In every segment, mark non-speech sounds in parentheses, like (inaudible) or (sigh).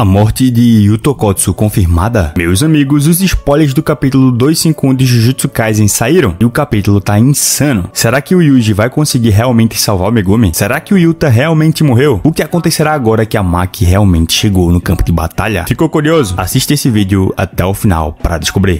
A morte de Yuto Kotsu confirmada? Meus amigos, os spoilers do capítulo 251 de Jujutsu Kaisen saíram e o capítulo tá insano. Será que o Yuji vai conseguir realmente salvar o Megumi? Será que o Yuta realmente morreu? O que acontecerá agora que a Maki realmente chegou no campo de batalha? Ficou curioso? Assista esse vídeo até o final para descobrir.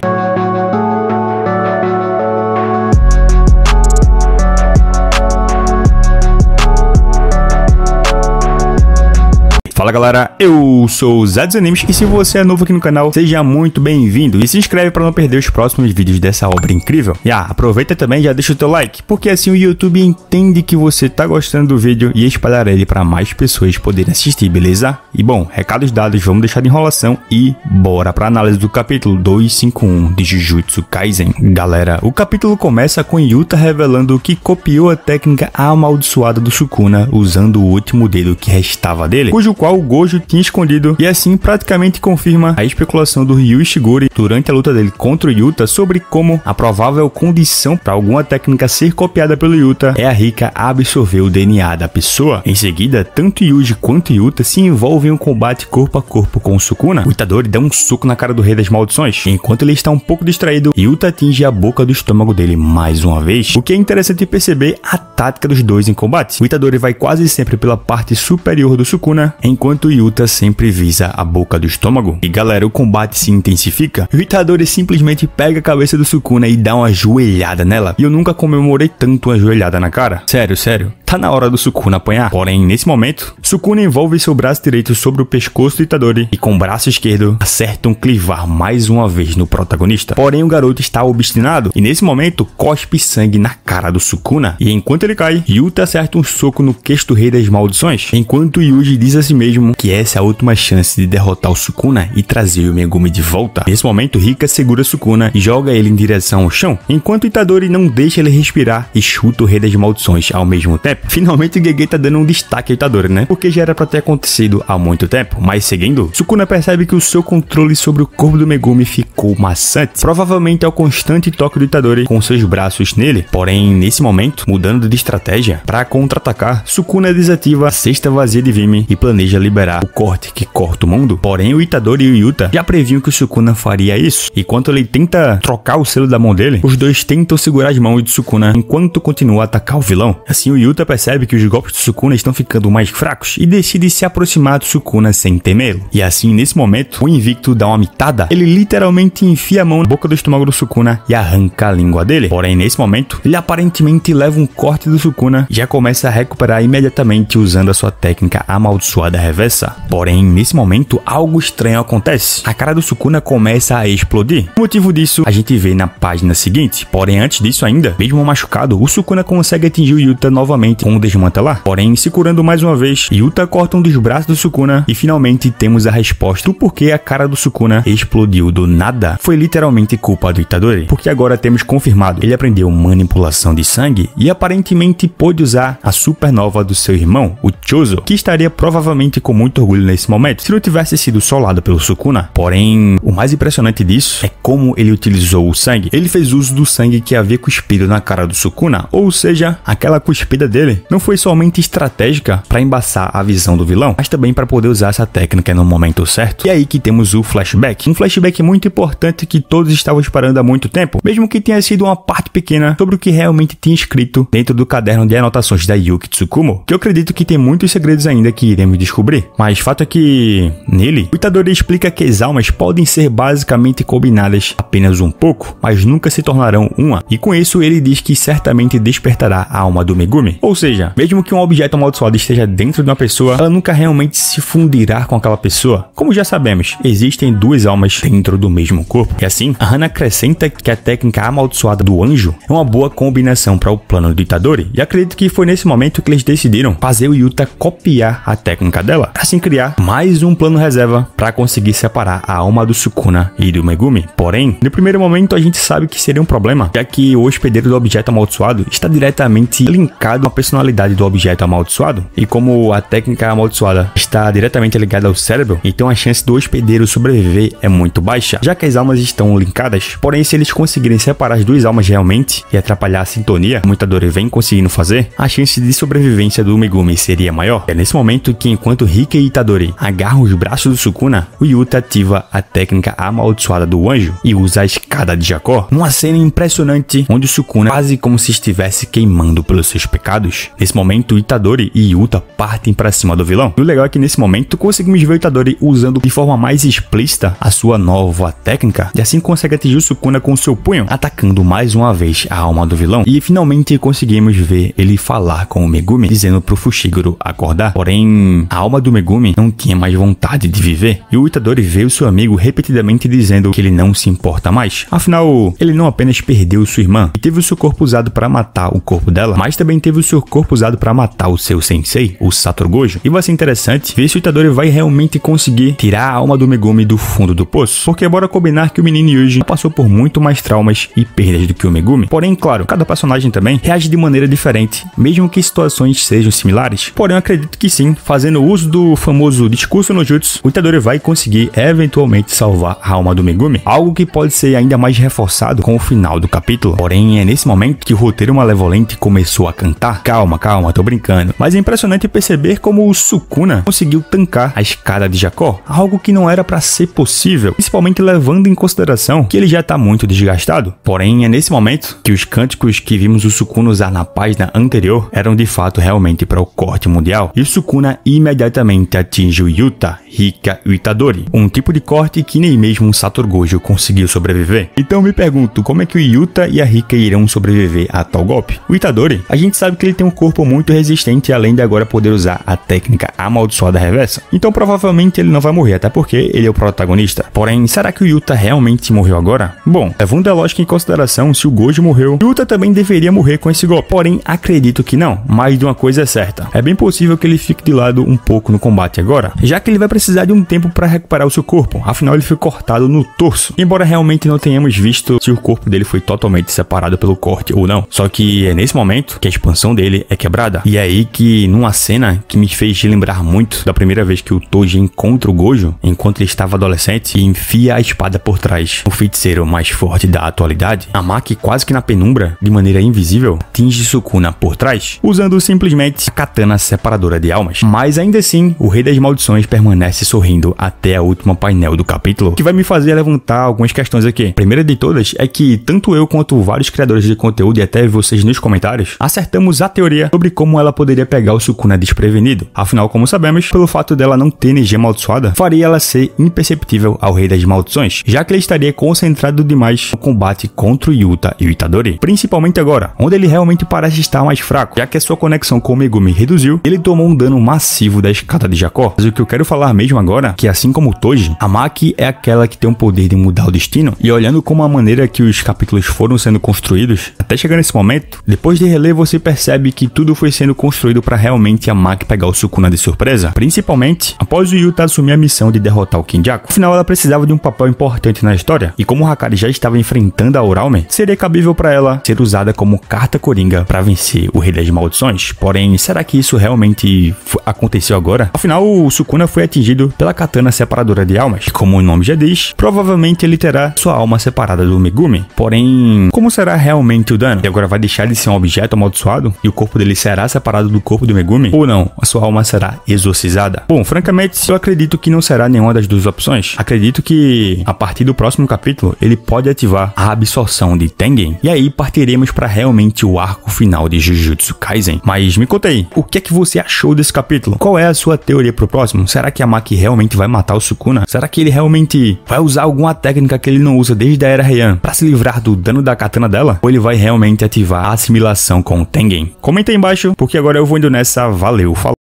Fala galera, eu sou o Zé dos Animes e se você é novo aqui no canal, seja muito bem-vindo e se inscreve para não perder os próximos vídeos dessa obra incrível. E ah, aproveita também e já deixa o teu like, porque assim o YouTube entende que você tá gostando do vídeo e espalhará ele para mais pessoas poderem assistir, beleza? E bom, recados dados, vamos deixar de enrolação e bora para análise do capítulo 251 de Jujutsu Kaisen. Galera, o capítulo começa com Yuta revelando que copiou a técnica amaldiçoada do Sukuna usando o último dedo que restava dele, cujo qual o Gojo tinha escondido e assim praticamente confirma a especulação do Ryu Ishiguro durante a luta dele contra o Yuta sobre como a provável condição para alguma técnica ser copiada pelo Yuta é a Rika absorver o DNA da pessoa. Em seguida, tanto Yuji quanto Yuta se envolvem em um combate corpo a corpo com o Sukuna. O Itadori dá um soco na cara do Rei das Maldições. Enquanto ele está um pouco distraído, Yuta atinge a boca do estômago dele mais uma vez. O que é interessante perceber a tática dos dois em combate. O Itadori vai quase sempre pela parte superior do Sukuna, em enquanto Yuta sempre visa a boca do estômago. E galera, o combate se intensifica. O Itadori simplesmente pega a cabeça do Sukuna e dá uma joelhada nela. E eu nunca comemorei tanto uma joelhada na cara. Sério, sério tá na hora do Sukuna apanhar. Porém, nesse momento, Sukuna envolve seu braço direito sobre o pescoço do Itadori e com o braço esquerdo acerta um clivar mais uma vez no protagonista. Porém, o garoto está obstinado e nesse momento cospe sangue na cara do Sukuna. E enquanto ele cai, Yuta acerta um soco no queixo do rei das maldições, enquanto Yuji diz a si mesmo que essa é a última chance de derrotar o Sukuna e trazer o Megumi de volta. Nesse momento, Rika segura Sukuna e joga ele em direção ao chão, enquanto Itadori não deixa ele respirar e chuta o rei das maldições ao mesmo tempo. (laughs) Finalmente o Gege tá dando um destaque ao ditadura, né? Porque já era pra ter acontecido há muito tempo, mas seguindo, Sukuna percebe que o seu controle sobre o corpo do Megumi ficou maçante, provavelmente ao é constante toque do Itadori com seus braços nele. Porém, nesse momento, mudando de estratégia, para contra-atacar, Sukuna desativa a cesta vazia de Vime e planeja liberar o corte que corta o mundo. Porém, o Itadori e o Yuta já previam que o Sukuna faria isso. E Enquanto ele tenta trocar o selo da mão dele, os dois tentam segurar as mãos de Sukuna enquanto continua a atacar o vilão. Assim, o Yuta percebe que os golpes do Sukuna estão ficando mais fracos e decide se aproximar do Sukuna sem temê-lo. E assim, nesse momento, o Invicto dá uma mitada, ele literalmente enfia a mão na boca do estômago do Sukuna e arranca a língua dele. Porém, nesse momento, ele aparentemente leva um corte do Sukuna e já começa a recuperar imediatamente usando a sua técnica amaldiçoada reversa. Porém, nesse momento, algo estranho acontece. A cara do Sukuna começa a explodir. O motivo disso a gente vê na página seguinte. Porém, antes disso ainda, mesmo machucado, o Sukuna consegue atingir o Yuta novamente com como desmantelar. Porém, se curando mais uma vez, Yuta corta um dos braços do Sukuna e finalmente temos a resposta do porquê a cara do Sukuna explodiu do nada. Foi literalmente culpa do Itadori, porque agora temos confirmado, ele aprendeu manipulação de sangue e aparentemente pôde usar a supernova do seu irmão, o Chozo, que estaria provavelmente com muito orgulho nesse momento se não tivesse sido solado pelo Sukuna. Porém, o mais impressionante disso é como ele utilizou o sangue. Ele fez uso do sangue que havia cuspido na cara do Sukuna, ou seja, aquela cuspida dele dele não foi somente estratégica para embaçar a visão do vilão, mas também para poder usar essa técnica no momento certo. E aí que temos o flashback, um flashback muito importante que todos estavam esperando há muito tempo, mesmo que tenha sido uma parte pequena sobre o que realmente tinha escrito dentro do caderno de anotações da Yuki Tsukumo, que eu acredito que tem muitos segredos ainda que iremos descobrir. Mas fato é que nele, o Itadori explica que as almas podem ser basicamente combinadas apenas um pouco, mas nunca se tornarão uma. E com isso ele diz que certamente despertará a alma do Megumi. Ou seja, mesmo que um objeto amaldiçoado esteja dentro de uma pessoa, ela nunca realmente se fundirá com aquela pessoa. Como já sabemos, existem duas almas dentro do mesmo corpo. E assim, a Hannah acrescenta que a técnica amaldiçoada do anjo é uma boa combinação para o plano do Itadori. E acredito que foi nesse momento que eles decidiram fazer o Yuta copiar a técnica dela, assim criar mais um plano reserva para conseguir separar a alma do Sukuna e do Megumi. Porém, no primeiro momento a gente sabe que seria um problema, já que o hospedeiro do objeto amaldiçoado está diretamente linkado a personalidade do objeto amaldiçoado, e como a técnica amaldiçoada está diretamente ligada ao cérebro, então a chance do hospedeiro sobreviver é muito baixa, já que as almas estão linkadas. Porém, se eles conseguirem separar as duas almas realmente e atrapalhar a sintonia, muita dor vem conseguindo fazer, a chance de sobrevivência do Megumi seria maior. É nesse momento que, enquanto Rika e Itadori agarram os braços do Sukuna, o Yuta ativa a técnica amaldiçoada do anjo e usa a escada de Jacó. Uma cena impressionante onde o Sukuna é quase como se estivesse queimando pelos seus pecados aliados. Nesse momento, Itadori e Yuta partem para cima do vilão. E o legal é que nesse momento conseguimos ver Itadori usando de forma mais explícita a sua nova técnica e assim consegue atingir o Sukuna com seu punho, atacando mais uma vez a alma do vilão. E finalmente conseguimos ver ele falar com o Megumi, dizendo pro Fushiguro acordar. Porém, a alma do Megumi não tinha mais vontade de viver. E o Itadori vê o seu amigo repetidamente dizendo que ele não se importa mais. Afinal, ele não apenas perdeu sua irmã e teve o seu corpo usado para matar o corpo dela, mas também teve o seu corpo usado para matar o seu sensei, o Satoru Gojo, e vai ser interessante ver se o Itadori vai realmente conseguir tirar a alma do Megumi do fundo do poço, porque bora combinar que o menino Yuji passou por muito mais traumas e perdas do que o Megumi. Porém, claro, cada personagem também reage de maneira diferente, mesmo que situações sejam similares. Porém, acredito que sim, fazendo uso do famoso discurso no jutsu, o Itadori vai conseguir eventualmente salvar a alma do Megumi, algo que pode ser ainda mais reforçado com o final do capítulo. Porém, é nesse momento que o roteiro malevolente começou a cantar, Calma, calma, tô brincando. Mas é impressionante perceber como o Sukuna conseguiu tancar a escada de Jacó, algo que não era para ser possível, principalmente levando em consideração que ele já tá muito desgastado. Porém, é nesse momento que os cânticos que vimos o Sukuna usar na página anterior eram de fato realmente para o corte mundial. E o Sukuna imediatamente atinge o Yuta, Rika e Itadori, um tipo de corte que nem mesmo o Satoru Gojo conseguiu sobreviver. Então me pergunto, como é que o Yuta e a Rika irão sobreviver a tal golpe? O Itadori, a gente sabe que ele tem um corpo muito resistente, além de agora poder usar a técnica amaldiçoada reversa. Então provavelmente ele não vai morrer, até porque ele é o protagonista. Porém, será que o Yuta realmente morreu agora? Bom, levando a lógica em consideração, se o Gojo morreu, Yuta também deveria morrer com esse golpe. Porém, acredito que não, mas de uma coisa é certa. É bem possível que ele fique de lado um pouco no combate agora, já que ele vai precisar de um tempo para recuperar o seu corpo, afinal ele foi cortado no torso. Embora realmente não tenhamos visto se o corpo dele foi totalmente separado pelo corte ou não. Só que é nesse momento que a expansão dele dele é quebrada. E é aí que, numa cena que me fez lembrar muito da primeira vez que o Toji encontra o Gojo, enquanto ele estava adolescente, e enfia a espada por trás. O feiticeiro mais forte da atualidade, Maki, quase que na penumbra, de maneira invisível, atinge Sukuna por trás, usando simplesmente a katana separadora de almas. Mas ainda assim, o Rei das Maldições permanece sorrindo até a última painel do capítulo, que vai me fazer levantar algumas questões aqui. A primeira de todas é que tanto eu quanto vários criadores de conteúdo e até vocês nos comentários acertamos até teoria sobre como ela poderia pegar o Sukuna desprevenido. Afinal, como sabemos, pelo fato dela não ter energia amaldiçoada, faria ela ser imperceptível ao Rei das Maldições, já que ele estaria concentrado demais no combate contra o Yuta e o Itadori, principalmente agora, onde ele realmente parece estar mais fraco, já que a sua conexão com o Megumi reduziu, ele tomou um dano massivo da escada de Jacó. Mas o que eu quero falar mesmo agora, que assim como Toji, a Maki é aquela que tem o poder de mudar o destino, e olhando como a maneira que os capítulos foram sendo construídos, até chegar nesse momento, depois de reler você percebe percebe que tudo foi sendo construído para realmente a Maki pegar o Sukuna de surpresa, principalmente após o Yuta assumir a missão de derrotar o Kinjaku. Afinal, ela precisava de um papel importante na história, e como o Hakari já estava enfrentando a Uraume, seria cabível para ela ser usada como carta coringa para vencer o Rei das Maldições. Porém, será que isso realmente aconteceu agora? Afinal, o Sukuna foi atingido pela katana separadora de almas, e como o nome já diz, provavelmente ele terá sua alma separada do Megumi. Porém, como será realmente o dano? E agora vai deixar de ser um objeto amaldiçoado? E o corpo dele será separado do corpo do Megumi? Ou não, a sua alma será exorcizada? Bom, francamente, eu acredito que não será nenhuma das duas opções. Acredito que, a partir do próximo capítulo, ele pode ativar a absorção de Tengen. E aí partiremos para realmente o arco final de Jujutsu Kaisen. Mas me conta aí, o que é que você achou desse capítulo? Qual é a sua teoria pro próximo? Será que a Maki realmente vai matar o Sukuna? Será que ele realmente vai usar alguma técnica que ele não usa desde a Era Heian para se livrar do dano da katana dela? Ou ele vai realmente ativar a assimilação com o Tengen? Comenta aí embaixo, porque agora eu vou indo nessa. Valeu, falou.